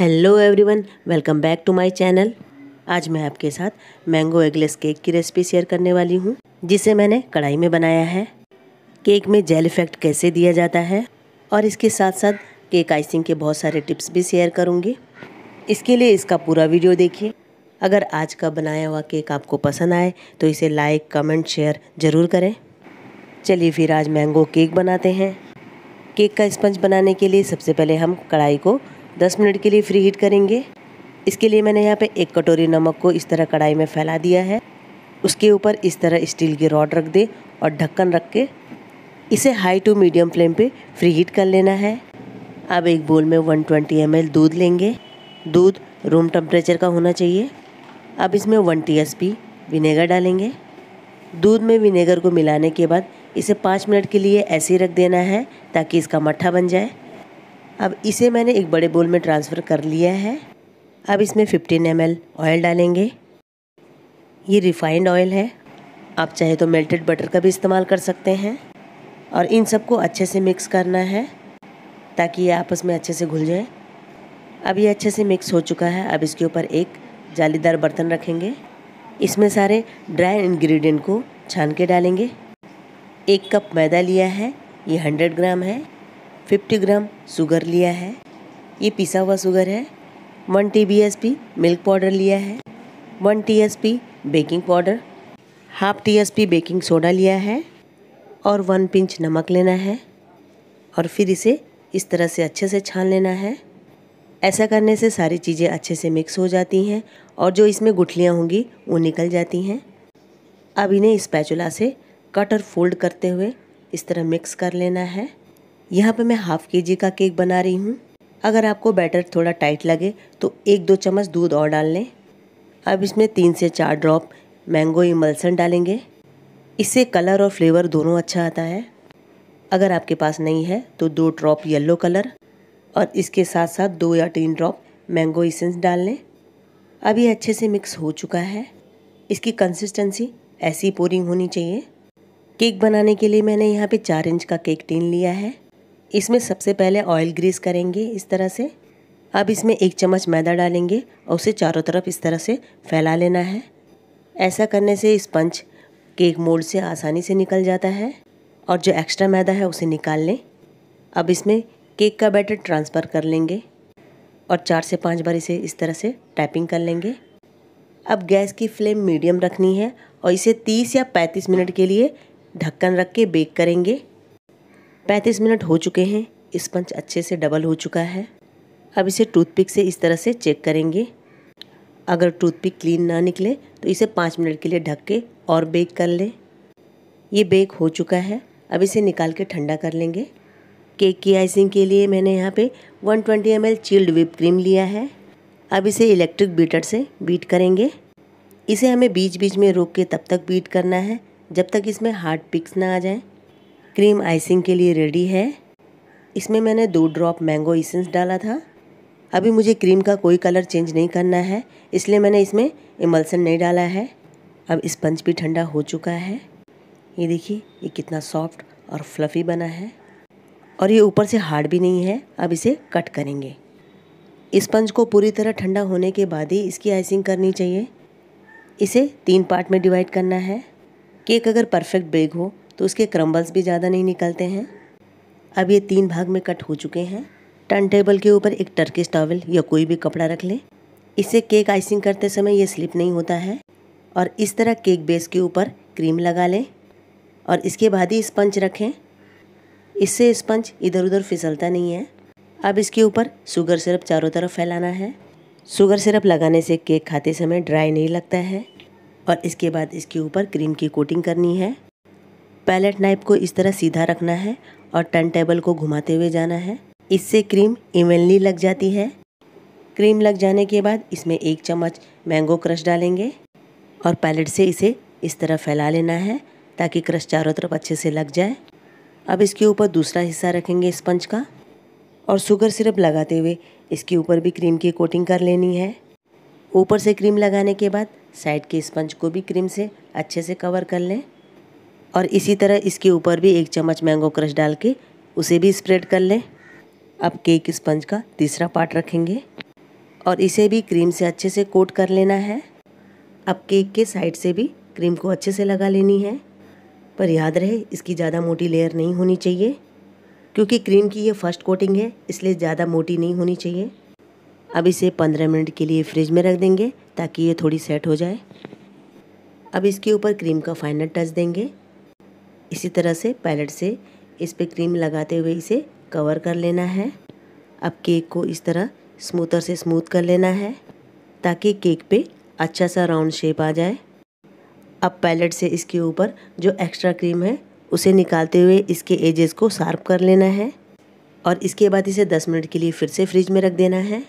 hello everyone welcome back to my channel आज मैं आपके साथ मैंगो एगलेस केक की रेसिपी शेयर करने वाली हूँ जिसे मैंने कढ़ाई में बनाया है केक में जेल इफेक्ट कैसे दिया जाता है और इसके साथ साथ केक आइसिंग के बहुत सारे टिप्स भी शेयर करूँगी इसके लिए इसका पूरा वीडियो देखिए अगर आज का बनाया हुआ केक आपको पसंद आए तो इसे लाइक कमेंट शेयर ज़रूर करें चलिए फिर आज मैंगो केक बनाते हैं केक का स्पंज बनाने के लिए सबसे पहले हम कढ़ाई को 10 मिनट के लिए फ्री हीट करेंगे इसके लिए मैंने यहाँ पे एक कटोरी नमक को इस तरह कढ़ाई में फैला दिया है उसके ऊपर इस तरह स्टील की रॉड रख दे और ढक्कन रख के इसे हाई टू मीडियम फ्लेम पे फ्री हीट कर लेना है अब एक बोल में 120 ट्वेंटी दूध लेंगे दूध रूम टेम्परेचर का होना चाहिए अब इसमें 1 टीएसपी विनेगर डालेंगे दूध में विनेगर को मिलाने के बाद इसे पाँच मिनट के लिए ऐसे ही रख देना है ताकि इसका मट्ठा बन जाए अब इसे मैंने एक बड़े बोल में ट्रांसफ़र कर लिया है अब इसमें फिफ्टीन एम ऑयल डालेंगे ये रिफाइंड ऑयल है आप चाहे तो मेल्टेड बटर का भी इस्तेमाल कर सकते हैं और इन सबको अच्छे से मिक्स करना है ताकि ये आपस में अच्छे से घुल जाए अब ये अच्छे से मिक्स हो चुका है अब इसके ऊपर एक जालीदार बर्तन रखेंगे इसमें सारे ड्राई इंग्रेडिएंट को छान के डालेंगे एक कप मैदा लिया है ये हंड्रेड ग्राम है फिफ्टी ग्राम शुगर लिया है ये पिसा हुआ शुगर है one T B S P milk powder लिया है one T S P baking powder half T S P baking soda लिया है और वन पिंच नमक लेना है और फिर इसे इस तरह से अच्छे से छान लेना है ऐसा करने से सारी चीज़ें अच्छे से मिक्स हो जाती हैं और जो इसमें गुठलियाँ होंगी वो निकल जाती हैं अब इन्हें इस पैचुला से कट और फोल्ड करते हुए इस तरह मिक्स कर लेना है यहाँ पे मैं हाफ़ के जी का केक बना रही हूँ अगर आपको बैटर थोड़ा टाइट लगे तो एक दो चम्मच दूध और डाल लें अब इसमें तीन से चार ड्रॉप मैंगो इमल्सन डालेंगे इससे कलर और फ्लेवर दोनों अच्छा आता है अगर आपके पास नहीं है तो दो ड्रॉप येलो कलर और इसके साथ साथ दो या तीन ड्रॉप मैंगो इसेंस डाल लें अब ये अच्छे से मिक्स हो चुका है इसकी कंसिस्टेंसी ऐसी पोरिंग होनी चाहिए केक बनाने के लिए मैंने यहाँ पे चार इंच का केक टीन लिया है इसमें सबसे पहले ऑयल ग्रीस करेंगे इस तरह से अब इसमें एक चम्मच मैदा डालेंगे और उसे चारों तरफ इस तरह से फैला लेना है ऐसा करने से स्पंज केक मोल्ड से आसानी से निकल जाता है और जो एक्स्ट्रा मैदा है उसे निकाल लें अब इसमें केक का बैटर ट्रांसफ़र कर लेंगे और चार से पाँच बार इसे इस तरह से टैपिंग कर लेंगे अब गैस की फ्लेम मीडियम रखनी है और इसे 30 या 35 मिनट के लिए ढक्कन रख के बेक करेंगे पैंतीस मिनट हो चुके हैं स्पंज अच्छे से डबल हो चुका है अब इसे टूथपिक से इस तरह से चेक करेंगे अगर टूथपिक क्लीन ना निकले तो इसे पाँच मिनट के लिए ढक के और बेक कर लें ये बेक हो चुका है अब इसे निकाल के ठंडा कर लेंगे केक की आइसिंग के लिए मैंने यहाँ पे 120 twenty M chilled whip cream लिया है अब इसे इलेक्ट्रिक बीटर से बीट करेंगे इसे हमें बीच बीच में रोक के तब तक बीट करना है जब तक इसमें हार्ड पिक्स ना आ जाएँ क्रीम आइसिंग के लिए रेडी है इसमें मैंने दो ड्रॉप मैंगो इसेंस डाला था अभी मुझे क्रीम का कोई कलर चेंज नहीं करना है इसलिए मैंने इसमें इमल्सन नहीं डाला है अब स्पंज भी ठंडा हो चुका है ये देखिए ये कितना सॉफ्ट और फ्लफ़ी बना है और ये ऊपर से हार्ड भी नहीं है अब इसे कट करेंगे स्पंज को पूरी तरह ठंडा होने के बाद ही इसकी आइसिंग करनी चाहिए इसे तीन पार्ट में डिवाइड करना है केक अगर परफेक्ट बेग हो तो उसके क्रम्बल्स भी ज़्यादा नहीं निकलते हैं अब ये तीन भाग में कट हो चुके हैं टर्न टेबल के ऊपर एक टर्किश टॉवल या कोई भी कपड़ा रख लें इससे केक आइसिंग करते समय ये स्लिप नहीं होता है और इस तरह केक बेस के ऊपर क्रीम लगा लें और इसके बाद ही स्पंज रखें इससे स्पंज इधर उधर फिसलता नहीं है अब इसके ऊपर शुगर सिरप चारों तरफ फैलाना है शुगर सिरप लगाने से केक खाते समय ड्राई नहीं लगता है और इसके बाद इसके ऊपर क्रीम की कोटिंग करनी है पैलेट नाइफ को इस तरह सीधा रखना है और टर्न टेबल को घुमाते हुए जाना है इससे क्रीम इवेनली लग जाती है क्रीम लग जाने के बाद इसमें एक चम्मच मैंगो क्रश डालेंगे और पैलेट से इसे इस तरह फैला लेना है ताकि क्रश चारों तरफ अच्छे से लग जाए अब इसके ऊपर दूसरा हिस्सा रखेंगे स्पंज का और शुगर सिरप लगाते हुए इसके ऊपर भी क्रीम की कोटिंग कर लेनी है ऊपर से क्रीम लगाने के बाद साइड के स्पंज को भी क्रीम से अच्छे से कवर कर लें और इसी तरह इसके ऊपर भी एक चम्मच मैंगो क्रश डाल के उसे भी स्प्रेड कर लें अब केक स्पंज का तीसरा पार्ट रखेंगे और इसे भी क्रीम से अच्छे से कोट कर लेना है अब केक के साइड से भी क्रीम को अच्छे से लगा लेनी है पर याद रहे इसकी ज़्यादा मोटी लेयर नहीं होनी चाहिए क्योंकि क्रीम की ये फर्स्ट कोटिंग है इसलिए ज़्यादा मोटी नहीं होनी चाहिए अब इसे पंद्रह मिनट के लिए फ्रिज में रख देंगे ताकि ये थोड़ी सेट हो जाए अब इसके ऊपर क्रीम का फाइनल टच देंगे इसी तरह से पैलेट से इस पर क्रीम लगाते हुए इसे कवर कर लेना है अब केक को इस तरह स्मूथर से स्मूथ कर लेना है ताकि केक पे अच्छा सा राउंड शेप आ जाए अब पैलेट से इसके ऊपर जो एक्स्ट्रा क्रीम है उसे निकालते हुए इसके एजेस को शार्प कर लेना है और इसके बाद इसे 10 मिनट के लिए फिर से फ्रिज में रख देना है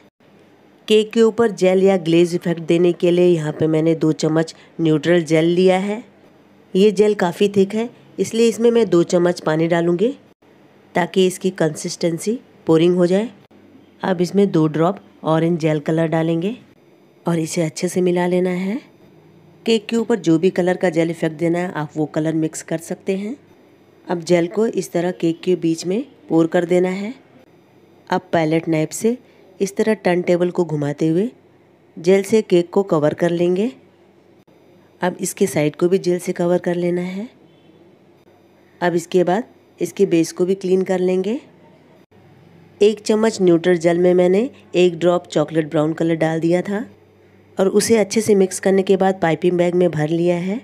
केक के ऊपर जेल या ग्लेज इफेक्ट देने के लिए यहाँ पे मैंने दो चम्मच न्यूट्रल जेल लिया है ये जेल काफ़ी थिक है इसलिए इसमें मैं दो चम्मच पानी डालूँगी ताकि इसकी कंसिस्टेंसी पोरिंग हो जाए अब इसमें दो ड्रॉप ऑरेंज जेल कलर डालेंगे और इसे अच्छे से मिला लेना है केक के ऊपर जो भी कलर का जेल इफेक्ट देना है आप वो कलर मिक्स कर सकते हैं अब जेल को इस तरह केक के बीच में पोर कर देना है अब पैलेट नाइफ से इस तरह टर्न टेबल को घुमाते हुए जेल से केक को कवर कर लेंगे अब इसके साइड को भी जेल से कवर कर लेना है अब इसके बाद इसके बेस को भी क्लीन कर लेंगे एक चम्मच न्यूट्रल जल में मैंने एक ड्रॉप चॉकलेट ब्राउन कलर डाल दिया था और उसे अच्छे से मिक्स करने के बाद पाइपिंग बैग में भर लिया है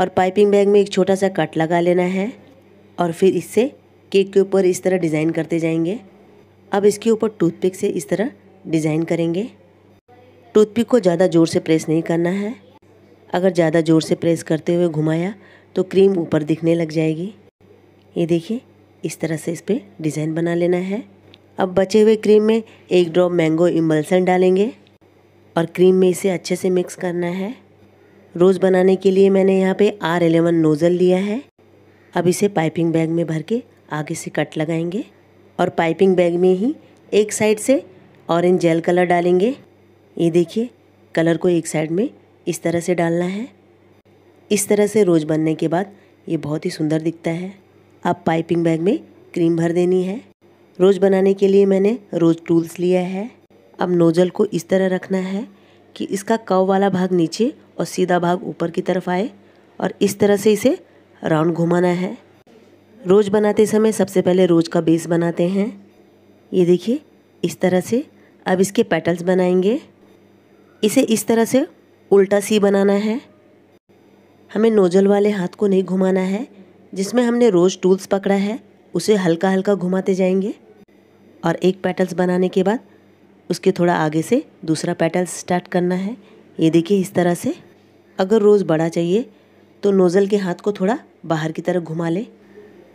और पाइपिंग बैग में एक छोटा सा कट लगा लेना है और फिर इससे केक के ऊपर इस तरह डिज़ाइन करते जाएंगे अब इसके ऊपर टूथपिक से इस तरह डिज़ाइन करेंगे टूथपिक को ज़्यादा ज़ोर से प्रेस नहीं करना है अगर ज़्यादा ज़ोर से प्रेस करते हुए घुमाया तो क्रीम ऊपर दिखने लग जाएगी ये देखिए इस तरह से इस पर डिज़ाइन बना लेना है अब बचे हुए क्रीम में एक ड्रॉप मैंगो इमल्सन डालेंगे और क्रीम में इसे अच्छे से मिक्स करना है रोज़ बनाने के लिए मैंने यहाँ पे आर एलेवन नोज़ल लिया है अब इसे पाइपिंग बैग में भर के आगे से कट लगाएंगे और पाइपिंग बैग में ही एक साइड से ऑरेंज जेल कलर डालेंगे ये देखिए कलर को एक साइड में इस तरह से डालना है इस तरह से रोज़ बनने के बाद ये बहुत ही सुंदर दिखता है अब पाइपिंग बैग में क्रीम भर देनी है रोज़ बनाने के लिए मैंने रोज़ टूल्स लिया है अब नोज़ल को इस तरह रखना है कि इसका कव वाला भाग नीचे और सीधा भाग ऊपर की तरफ आए और इस तरह से इसे राउंड घुमाना है रोज़ बनाते समय सबसे पहले रोज़ का बेस बनाते हैं ये देखिए इस तरह से अब इसके पेटल्स बनाएंगे इसे इस तरह से उल्टा सी बनाना है हमें नोजल वाले हाथ को नहीं घुमाना है जिसमें हमने रोज़ टूल्स पकड़ा है उसे हल्का हल्का घुमाते जाएंगे और एक पेटल्स बनाने के बाद उसके थोड़ा आगे से दूसरा पेटल्स स्टार्ट करना है ये देखिए इस तरह से अगर रोज़ बड़ा चाहिए तो नोज़ल के हाथ को थोड़ा बाहर की तरफ घुमा लें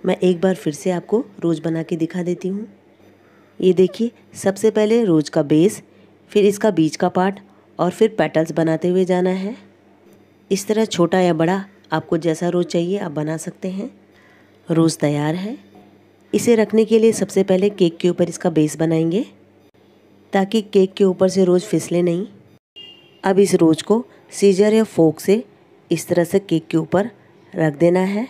मैं एक बार फिर से आपको रोज़ बना के दिखा देती हूँ ये देखिए सबसे पहले रोज़ का बेस फिर इसका बीच का पार्ट और फिर पेटल्स बनाते हुए जाना है इस तरह छोटा या बड़ा आपको जैसा रोज़ चाहिए आप बना सकते हैं रोज़ तैयार है इसे रखने के लिए सबसे पहले केक के ऊपर इसका बेस बनाएंगे ताकि केक के ऊपर से रोज़ फिसले नहीं अब इस रोज़ को सीजर या फोक से इस तरह से केक के ऊपर रख देना है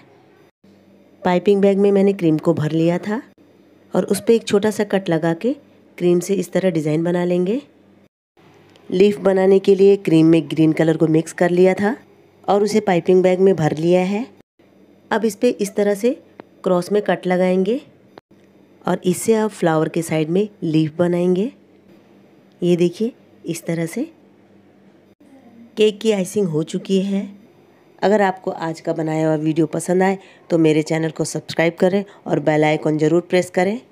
पाइपिंग बैग में मैंने क्रीम को भर लिया था और उस पर एक छोटा सा कट लगा के क्रीम से इस तरह डिज़ाइन बना लेंगे लीफ बनाने के लिए क्रीम में ग्रीन कलर को मिक्स कर लिया था और उसे पाइपिंग बैग में भर लिया है अब इस पर इस तरह से क्रॉस में कट लगाएंगे और इससे आप फ्लावर के साइड में लीफ बनाएंगे ये देखिए इस तरह से केक की आइसिंग हो चुकी है अगर आपको आज का बनाया हुआ वीडियो पसंद आए तो मेरे चैनल को सब्सक्राइब करें और बेल आइकन ज़रूर प्रेस करें